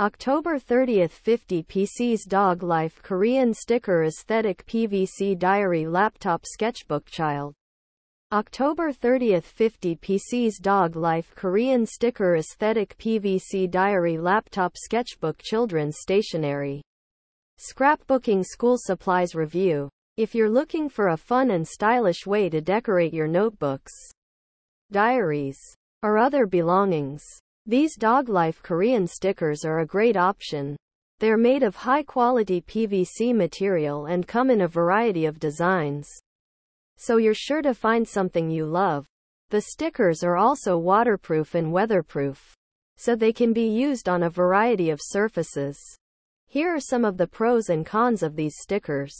October 30, 50 PC's Dog Life Korean Sticker Aesthetic PVC Diary Laptop Sketchbook Child October 30, 50 PC's Dog Life Korean Sticker Aesthetic PVC Diary Laptop Sketchbook Children's Stationery Scrapbooking School Supplies Review If you're looking for a fun and stylish way to decorate your notebooks, diaries, or other belongings, these dog life Korean stickers are a great option. They're made of high-quality PVC material and come in a variety of designs. So you're sure to find something you love. The stickers are also waterproof and weatherproof. So they can be used on a variety of surfaces. Here are some of the pros and cons of these stickers.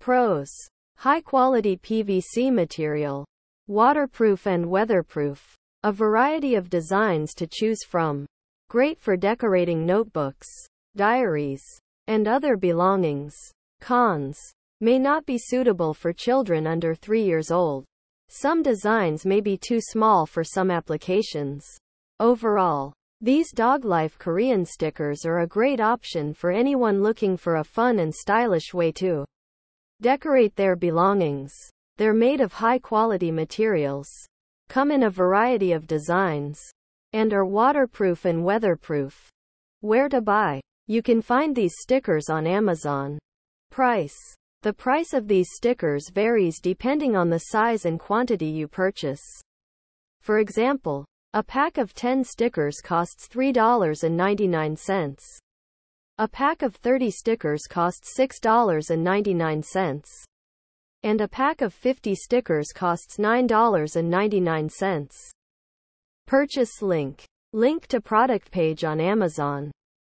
Pros. High-quality PVC material. Waterproof and weatherproof. A variety of designs to choose from. Great for decorating notebooks, diaries, and other belongings. Cons. May not be suitable for children under 3 years old. Some designs may be too small for some applications. Overall, these Dog Life Korean stickers are a great option for anyone looking for a fun and stylish way to decorate their belongings. They're made of high quality materials come in a variety of designs, and are waterproof and weatherproof. Where to buy? You can find these stickers on Amazon. Price The price of these stickers varies depending on the size and quantity you purchase. For example, a pack of 10 stickers costs $3.99. A pack of 30 stickers costs $6.99 and a pack of 50 stickers costs $9.99. Purchase link. Link to product page on Amazon.